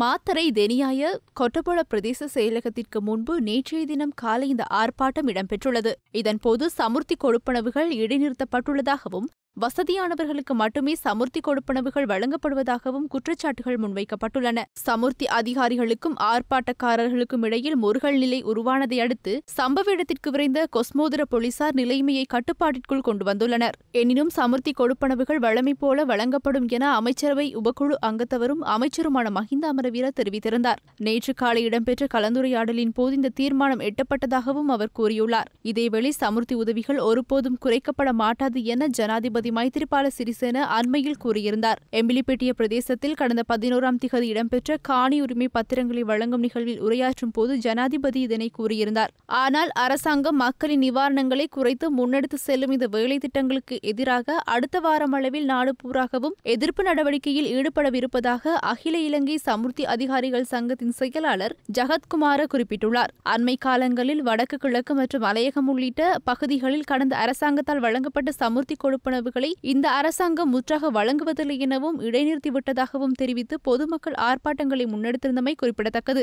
மாத்தரை தெனியாய கொட்டபொள பிரதேச செயலகத்திற்கு முன்பு நேற்றைய தினம் காலை இந்த ஆர்ப்பாட்டம் இடம்பெற்றுள்ளது இதன்போது சமுர்த்தி கொடுப்பனவுகள் இடைநிறுத்தப்பட்டுள்ளதாகவும் வசதியானவர்களுக்கு மட்டுமே சமுர்த்தி கொடுப்பனவுகள் வழங்கப்படுவதாகவும் குற்றச்சாட்டுகள் முன்வைக்கப்பட்டுள்ளன சமுர்த்தி அதிகாரிகளுக்கும் ஆர்ப்பாட்டக்காரர்களுக்கும் இடையில் முருகல் நிலை உருவானதை அடுத்து சம்பவ இடத்திற்கு விரைந்த கொஸ்மோதர போலீசார் நிலைமையை கட்டுப்பாட்டிற்குள் கொண்டு வந்துள்ளனர் எனினும் சமுர்த்தி கொடுப்பனவுகள் வழமை போல வழங்கப்படும் என அமைச்சரவை உபக்குழு அங்கத்தவரும் அமைச்சருமான மஹிந்த அமரவீர தெரிவித்திருந்தார் நேற்று காலை இடம்பெற்ற கலந்துரையாடலின் போது இந்த தீர்மானம் எட்டப்பட்டதாகவும் அவர் கூறியுள்ளார் இதேவேளை சமுர்த்தி உதவிகள் ஒருபோதும் குறைக்கப்பட மாட்டாது என ஜனாதிபதி திருமதி மைத்திரிபால சிறிசேன அண்மையில் கூறியிருந்தார் எம்பிலிப்பேட்டிய பிரதேசத்தில் கடந்த பதினோராம் திகதி இடம்பெற்ற காணி உரிமை பத்திரங்களை வழங்கும் நிகழ்வில் உரையாற்றும் போது ஜனாதிபதி இதனை கூறியிருந்தார் ஆனால் அரசாங்கம் மக்களின் நிவாரணங்களை குறைத்து முன்னெடுத்து செல்லும் இந்த வேலை திட்டங்களுக்கு எதிராக அடுத்த வாரம் அளவில் நாடு பூராகவும் எதிர்ப்பு நடவடிக்கையில் ஈடுபடவிருப்பதாக அகில இலங்கை சமுர்த்தி அதிகாரிகள் சங்கத்தின் செயலாளர் ஜகத்குமார குறிப்பிட்டுள்ளார் அண்மை காலங்களில் வடக்கு கிழக்கு மற்றும் மலையகம் உள்ளிட்ட பகுதிகளில் கடந்த அரசாங்கத்தால் வழங்கப்பட்ட சமுர்த்தி கொடுப்பனவு வாய்ப்புகளை இந்த அரசாங்கம் முற்றாக வழங்குவதில்லை எனவும் இடைநிறுத்திவிட்டதாகவும் தெரிவித்து பொதுமக்கள் ஆர்ப்பாட்டங்களை முன்னெடுத்திருந்தமை குறிப்பிடத்தக்கது